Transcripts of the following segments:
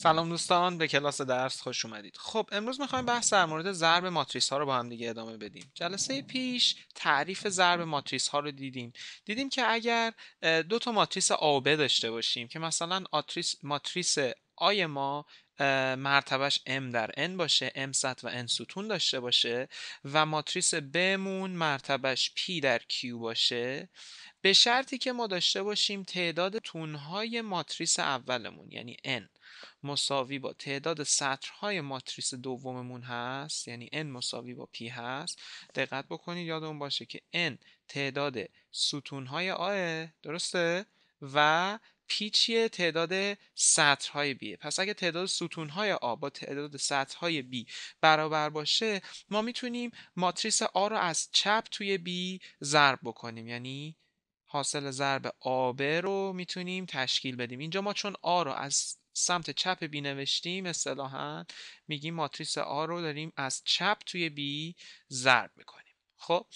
سلام دوستان به کلاس درس خوش اومدید خب امروز میخوایم بحث در مورد ضرب ماتریس ها رو با هم دیگه ادامه بدیم جلسه پیش تعریف ضرب ماتریس ها رو دیدیم دیدیم که اگر دو تا ماتریس A داشته باشیم که مثلا ماتریس آی ما مرتبش m در n باشه m سطح و n ستون داشته باشه و ماتریس B مرتبش p در q باشه به شرطی که ما داشته باشیم تعداد تونهای ماتریس اولمون یعنی n مساوی با تعداد سطرهای ماتریس دوممون هست یعنی n مساوی با p هست دقت بکنید یادمون باشه که n تعداد ستونهای آه درسته و P چیه تعداد سطرهای b. پس اگه تعداد ستونهای آ با تعداد سطرهای B برابر باشه ما میتونیم ماتریس A رو از چپ توی B ضرب بکنیم یعنی حاصل ضرب آبه رو میتونیم تشکیل بدیم اینجا ما چون آ رو از سمت چپ بی نوشتیم اصطلاحا میگیم ماتریس آ رو داریم از چپ توی بی ضرب میکنیم خب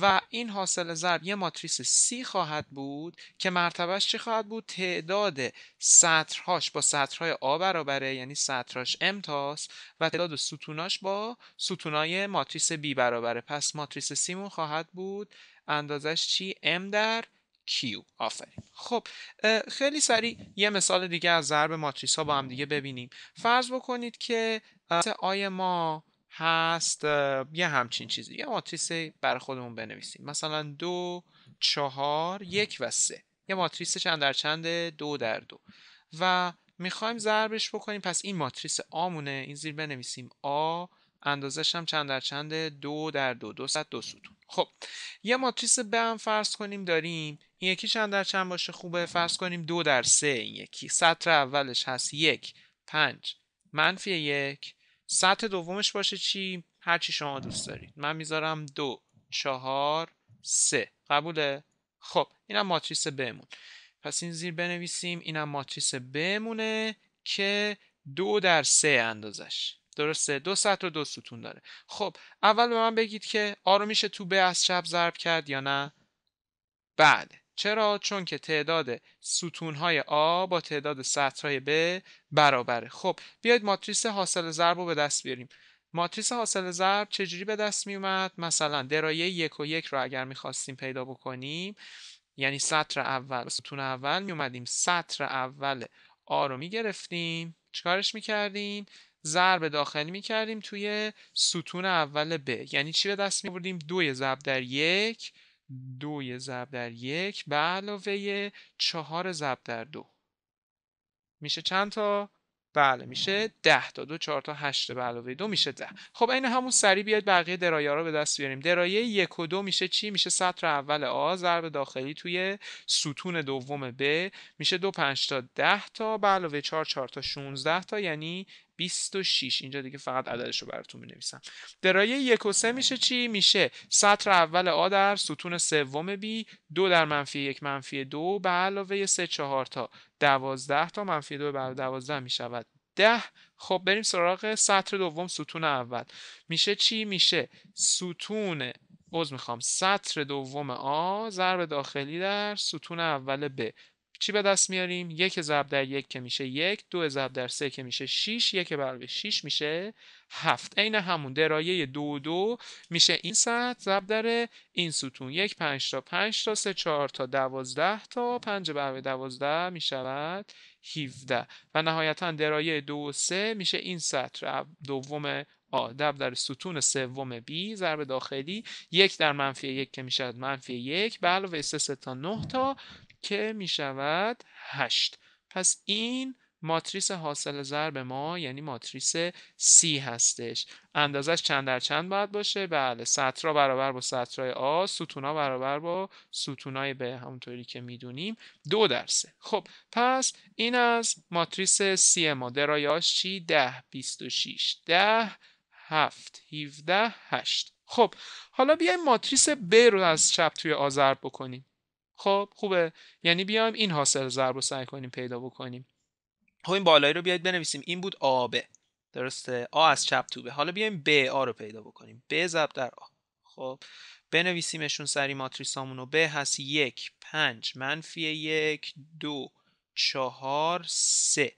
و این حاصل ضرب یه ماتریس C خواهد بود که مرتبهش چی خواهد بود تعداد سطرهاش با سطرهای آ برابره یعنی سطرهاش M تاست و تعداد ستوناش با ستونای ماتریس B برابره پس ماتریس سیمون خواهد بود اندازش چی M در کیو آفرین خب خیلی سریع یه مثال دیگه از ضرب ماتریس ها با هم دیگه ببینیم فرض بکنید که آی ما هست یه همچین چیزی یه ماتریس بر خودمون بنویسیم مثلا دو چهار یک و سه یه ماتریس چند در چند دو در دو و میخوایم ضربش بکنیم پس این ماتریس آمونه این زیر بنویسیم آ اندازش هم چند در چند دو در دو دو ست دو ستون خب یه ماتریس به هم فرض کنیم داریم این یکی چند در چند باشه خوبه فرض کنیم دو در سه این یکی سطر اولش هست یک پنج منفی یک سطح دومش باشه چی هر چی شما دوست دارید من میذارم دو چهار سه قبوله خب اینم ماتریس بمون پس این زیر بنویسیم اینم ماتریس بمونه که دو در سه اندازش درسته دو سطر و دو ستون داره خب اول به من بگید که آرو میشه تو به از چپ ضرب کرد یا نه بله چرا چون که تعداد های آ با تعداد های ب برابره خب بیاید ماتریس حاصل ضرب رو به دست بیاریم ماتریس حاصل ضرب چجوری به دست می اومد مثلا درایه یک و یک رو اگر میخواستیم پیدا بکنیم یعنی سطر اول ستون اول می اومدیم سطر اول آ رو می گرفتیم چیکارش می کردیم ضرب داخل می کردیم توی ستون اول ب یعنی چی به دست می دوی ضرب در یک دوی ضرب در یک به علاوه چهار ضرب در دو میشه چند تا؟ بله میشه ده تا دو چهار تا هشت به علاوه دو میشه ده خب این همون سری بیاد بقیه درایه رو به دست بیاریم درایه یک و دو میشه چی میشه سطر اول آ ضرب داخلی توی ستون دوم ب میشه دو پنج تا ده تا به علاوه چهار چهار تا 16 تا یعنی 26 اینجا دیگه فقط عددش رو براتون می نویسم درایه یک و سه میشه چی؟ میشه سطر اول آ در ستون سوم بی دو در منفی یک منفی دو به علاوه یه سه چهار تا دوازده تا منفی دو بر دوازده میشود ده خب بریم سراغ سطر دوم ستون اول میشه چی؟ میشه ستون از میخوام سطر دوم آ ضرب داخلی در ستون اول به چی به دست میاریم یک ضرب در یک که میشه یک دو ضرب در سه که میشه 6 یک برابر به میشه هفت عین همون درایه دو دو میشه این سطح ضرب در این ستون یک پنج تا پنج تا سه چهار تا دوازده تا پنج برابر دوازده میشود 17 و نهایتا درایه دو سه میشه این سطر دوم آ ضرب در ستون سوم B ضرب داخلی یک در منفی یک که میشه منفی یک به علاوه سه تا نه تا که می شود 8 پس این ماتریس حاصل ضرب ما یعنی ماتریس C هستش اندازش چند در چند باید باشه بله سطرها برابر با سطرهای A ستونا برابر با ستونهای B همونطوری که میدونیم دو درسه خب پس این از ماتریس C ما درایاش چی 10 26 ده هفت 17 هشت خب حالا بیایم ماتریس B رو از چپ توی آ بکنیم خب خوبه یعنی بیایم این حاصل ضرب رو سعی کنیم پیدا بکنیم خب این بالایی رو بیاید بنویسیم این بود آبه درسته آ از چپ تو حالا بیایم ب آ رو پیدا بکنیم ب ضرب در آ خب بنویسیمشون سری ماتریسامون رو ب هست یک پنج منفی یک دو چهار سه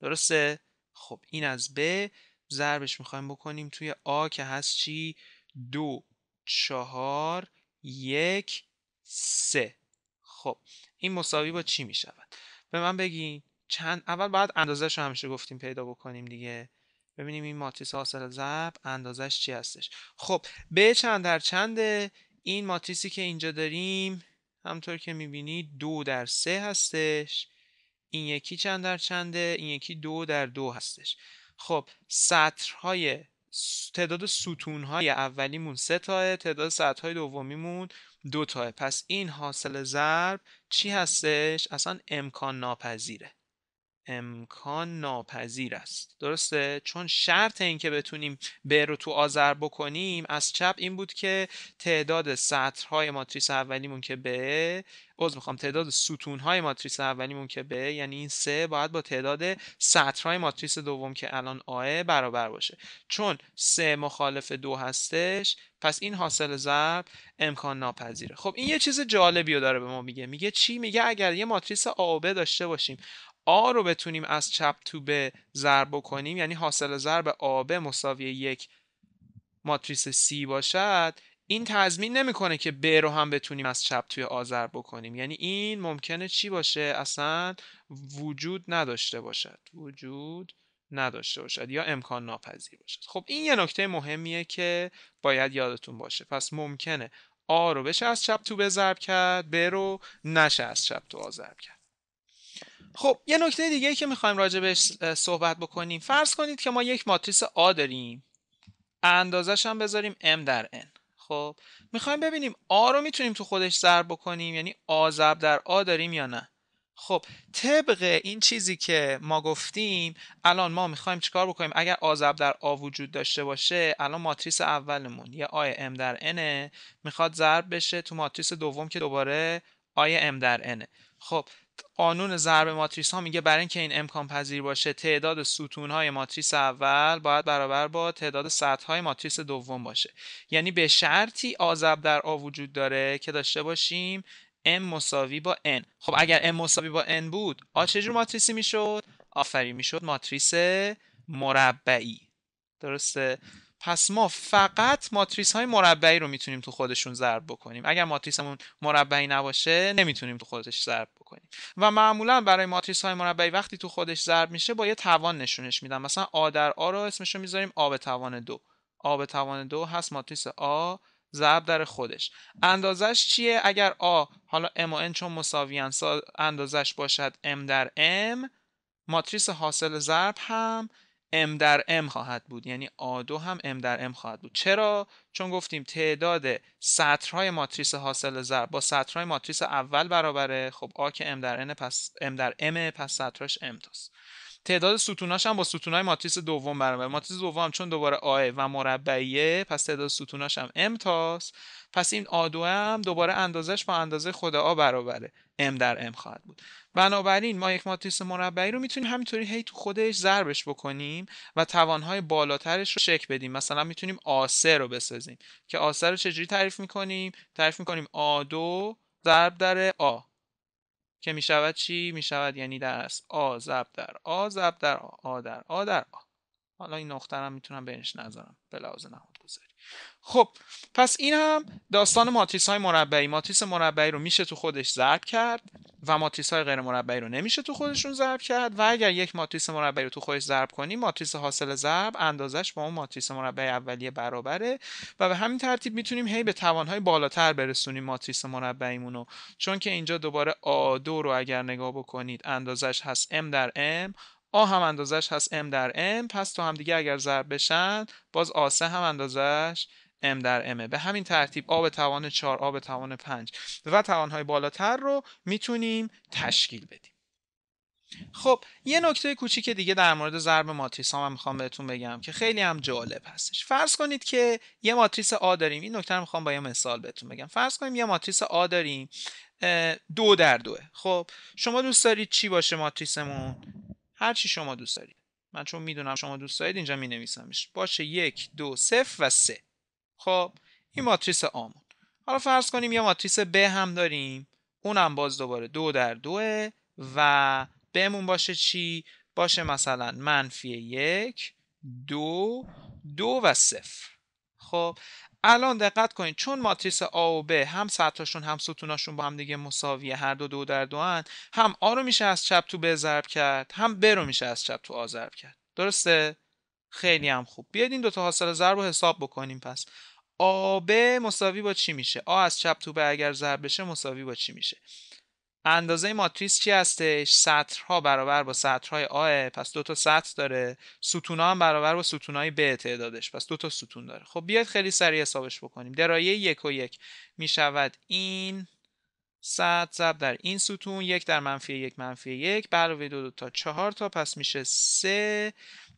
درسته خب این از ب ضربش میخوایم بکنیم توی آ که هست چی دو چهار یک سه خب این مساوی با چی می شود به من بگین چند اول باید اندازش رو همیشه گفتیم پیدا بکنیم دیگه ببینیم این ماتریس حاصل ضرب اندازش چی هستش خب به چند در چنده این ماتریسی که اینجا داریم همطور که بینید دو در سه هستش این یکی چند در چنده این یکی دو در دو هستش خب سطرهای تعداد ستونهای اولیمون سه تاه تعداد سطرهای دومیمون دوتاه پس این حاصل ضرب چی هستش اصلا امکان ناپذیره امکان ناپذیر است درسته چون شرط اینکه بتونیم ب رو تو آذر بکنیم از چپ این بود که تعداد سطرهای ماتریس اولیمون که به عذر میخوام تعداد ستونهای ماتریس اولیمون که به یعنی این سه باید با تعداد سطرهای ماتریس دوم که الان آه برابر باشه چون سه مخالف دو هستش پس این حاصل ضرب امکان ناپذیره خب این یه چیز جالبی رو داره به ما میگه میگه چی میگه اگر یه ماتریس آ داشته باشیم آ رو بتونیم از چپ تو به ضرب بکنیم یعنی حاصل ضرب آب مساوی یک ماتریس C باشد این تضمین نمیکنه که ب رو هم بتونیم از چپ توی آ ضرب بکنیم یعنی این ممکنه چی باشه اصلا وجود نداشته باشد وجود نداشته باشد یا امکان ناپذیر باشد خب این یه نکته مهمیه که باید یادتون باشه پس ممکنه آ رو بشه از چپ تو به ضرب کرد ب رو نشه از چپ تو آ ضرب کرد خب یه نکته دیگه ای که میخوایم راجع بهش صحبت بکنیم فرض کنید که ما یک ماتریس A داریم اندازش هم بذاریم M در N خب میخوایم ببینیم آ رو میتونیم تو خودش ضرب بکنیم یعنی A ضرب در A داریم یا نه خب طبق این چیزی که ما گفتیم الان ما میخوایم چیکار بکنیم اگر ضرب در آ وجود داشته باشه الان ماتریس اولمون یه آی M در n میخواد ضرب بشه تو ماتریس دوم که دوباره آی M در n خب قانون ضرب ماتریس ها میگه برای اینکه این امکان پذیر باشه تعداد ستون های ماتریس اول باید برابر با تعداد سطح های ماتریس دوم باشه یعنی به شرطی آذب در آ وجود داره که داشته باشیم m مساوی با n خب اگر m مساوی با n بود آ چجور ماتریسی میشد آفری میشد ماتریس مربعی درسته پس ما فقط ماتریس های مربعی رو میتونیم تو خودشون ضرب بکنیم اگر ماتریسمون مربعی نباشه نمیتونیم تو خودش ضرب بکنیم و معمولا برای ماتریس های مربعی وقتی تو خودش ضرب میشه با یه توان نشونش میدم مثلا آ در آ رو اسمش رو میذاریم آ به توان دو آ به توان دو هست ماتریس آ ضرب در خودش اندازش چیه اگر آ حالا ام و n چون مساویان اندازش باشد ام در m ماتریس حاصل ضرب هم m در m خواهد بود یعنی A2 هم m در m خواهد بود چرا چون گفتیم تعداد سطرهای ماتریس حاصل زر با سطرهای ماتریس اول برابره خب A که m در n پس m در m پس سطرش m تاست تعداد ستوناش هم با ستونای ماتریس دوم برابر ماتریس دوم هم چون دوباره آ و مربعیه پس تعداد ستوناش هم ام تاست پس این آ هم دوباره اندازش با اندازه خود آ برابره ام در ام خواهد بود بنابراین ما یک ماتریس مربعی رو میتونیم همینطوری هی تو خودش ضربش بکنیم و توانهای بالاترش رو شک بدیم مثلا میتونیم آسه رو بسازیم که آ رو چجوری تعریف میکنیم تعریف میکنیم آ2 ضرب در آ که می شود چی؟ می شود یعنی در آ زب در آ زب در آ در آ در آ حالا این نقطه رو میتونم بهش نذارم به لحاظ خب پس این هم داستان ماتریس های مربعی ماتریس مربعی رو میشه تو خودش ضرب کرد و ماتریس های غیر مربعی رو نمیشه تو خودشون ضرب کرد و اگر یک ماتریس مربعی رو تو خودش ضرب کنیم ماتریس حاصل ضرب اندازش با اون ماتریس مربعی اولیه برابره و به همین ترتیب میتونیم هی به توانهای بالاتر برسونیم ماتریس مربعیمون رو چون که اینجا دوباره آ 2 رو اگر نگاه بکنید اندازش هست m در m آ هم اندازش هست m در m پس تو هم دیگه اگر ضرب بشن باز آسه هم اندازش m در امه به همین ترتیب آب توان 4 به توان 5 و توانهای بالاتر رو میتونیم تشکیل بدیم خب یه نکته کوچیک دیگه در مورد ضرب ماتریس ها من میخوام بهتون بگم که خیلی هم جالب هستش فرض کنید که یه ماتریس آ داریم این نکته رو میخوام با یه مثال بهتون بگم فرض کنیم یه ماتریس آ داریم دو در دوه خب شما دوست دارید چی باشه ماتریسمون هر چی شما دوست دارید من چون میدونم شما دوست دارید اینجا می نویسمش باشه یک دو صفر و سه خب این ماتریس آمون حالا فرض کنیم یه ماتریس ب هم داریم اونم باز دوباره دو در دوه و بمون باشه چی باشه مثلا منفی یک دو دو و صفر خب الان دقت کنید چون ماتریس A و B هم سطحشون هم ستوناشون با هم دیگه مساویه هر دو دو در دو هن. هم A رو میشه از چپ تو B ضرب کرد هم B رو میشه از چپ تو A ضرب کرد درسته خیلی هم خوب بیاید این دو تا حاصل ضرب رو حساب بکنیم پس B مساوی با چی میشه A از چپ تو B اگر ضرب بشه مساوی با چی میشه اندازه ماتریس چی هستش سطرها برابر با سطرهای آه پس دو تا سطر داره ستونها هم برابر با ستونهای ب تعدادش پس دو تا ستون داره خب بیاید خیلی سریع حسابش بکنیم درایه یک و یک می شود این سطر، ضرب در این ستون یک در منفی یک منفی یک به دو, دو تا چهار تا پس میشه سه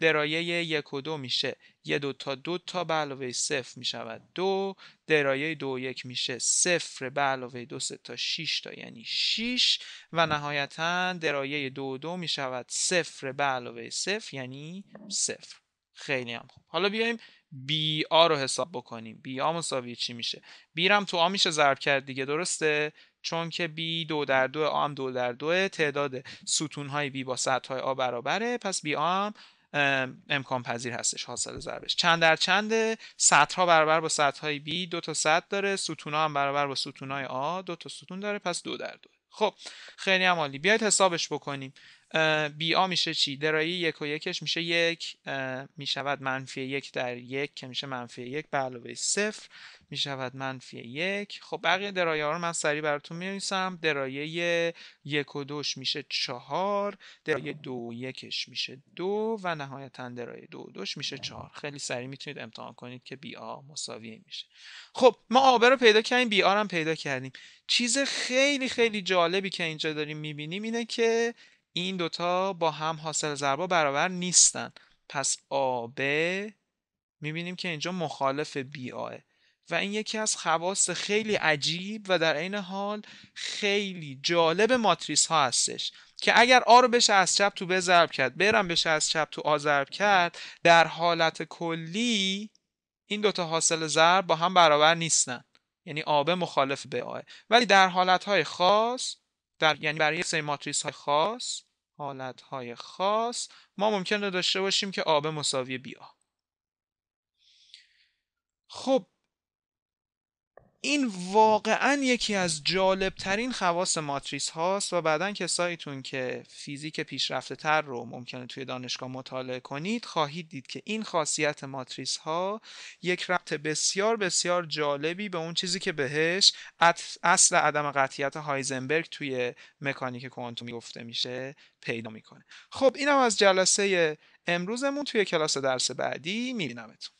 درایه یک و دو میشه یه دو تا دو تا به علاوه صفر میشود دو درایه دو و یک میشه صفر به علاوه دو تا شیش تا یعنی شیش و نهایتا درایه دو و دو میشود صفر به علاوه صفر یعنی صفر خیلی هم خوب حالا بیایم بی آ رو حساب بکنیم بی آ مساوی چی میشه بی تو آ میشه ضرب کرد دیگه درسته چون که بی دو در دو آ دو در دو تعداد ستون های بی با سطح های آ برابره پس بی آ امکان پذیر هستش حاصل ضربش چند در چند سطرها برابر با سطرهای B دو تا سطر داره ها هم برابر با های A دو تا ستون داره پس دو در دو خب خیلی هم عالی بیاید حسابش بکنیم بی آ میشه چی درایی یک و یکش میشه یک میشود منفی یک در یک که میشه منفی یک به علاوه صفر میشود منفی یک خب بقیه درایه ها رو من سریع براتون میریسم درایه یک و دوش میشه چهار درایه دو و یکش میشه دو و نهایتا درایه دو و دوش میشه چهار خیلی سریع میتونید امتحان کنید که بی آ مساویه میشه خب ما آبه رو پیدا کردیم بی آ هم پیدا کردیم چیز خیلی خیلی جالبی که اینجا داریم میبینیم اینه که این دوتا با هم حاصل ضربا برابر نیستن پس آب میبینیم که اینجا مخالف بی آه. و این یکی از خواص خیلی عجیب و در عین حال خیلی جالب ماتریس ها هستش که اگر آ رو بشه از چپ تو ب ضرب کرد برم بشه از چپ تو آ ضرب کرد در حالت کلی این دوتا حاصل ضرب با هم برابر نیستن یعنی آب مخالف به آه ولی در حالت های خاص در یعنی برای سه ماتریس های خاص حالت های خاص ما ممکنه داشته باشیم که آب مساوی بیا خب این واقعا یکی از جالبترین خواص ماتریس هاست و بعدا کساییتون که فیزیک پیشرفته تر رو ممکنه توی دانشگاه مطالعه کنید خواهید دید که این خاصیت ماتریس ها یک ربط بسیار بسیار جالبی به اون چیزی که بهش اصل عدم قطعیت هایزنبرگ توی مکانیک کوانتومی گفته میشه پیدا میکنه خب اینم از جلسه امروزمون توی کلاس درس بعدی میبینمتون